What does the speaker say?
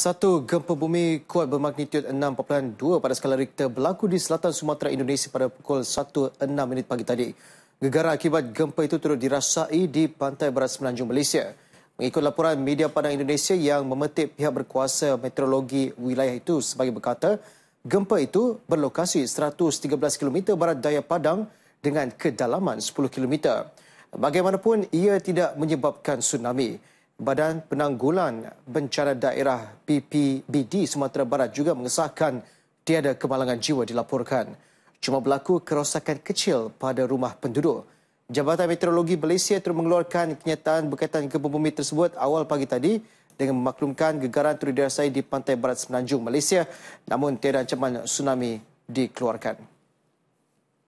Satu gempa bumi kuat bermagnitud 6.2 pada skala Richter berlaku di selatan Sumatera Indonesia pada pukul 1.06 minit pagi tadi. Gegara akibat gempa itu turut dirasai di pantai barat semenanjung Malaysia. Mengikut laporan media pandang Indonesia yang memetik pihak berkuasa meteorologi wilayah itu sebagai berkata, gempa itu berlokasi 113 km barat daya Padang dengan kedalaman 10 km. Bagaimanapun, ia tidak menyebabkan tsunami. Badan Penanggulan Bencana Daerah (PPBD) Sumatera Barat juga mengesahkan tiada kemalangan jiwa dilaporkan. Cuma berlaku kerosakan kecil pada rumah penduduk. Jabatan Meteorologi Malaysia terus mengeluarkan kenyataan berkaitan gempa bumi tersebut awal pagi tadi dengan memaklumkan gegaran turut dirasai di pantai barat semenanjung Malaysia namun tiada ancaman tsunami dikeluarkan.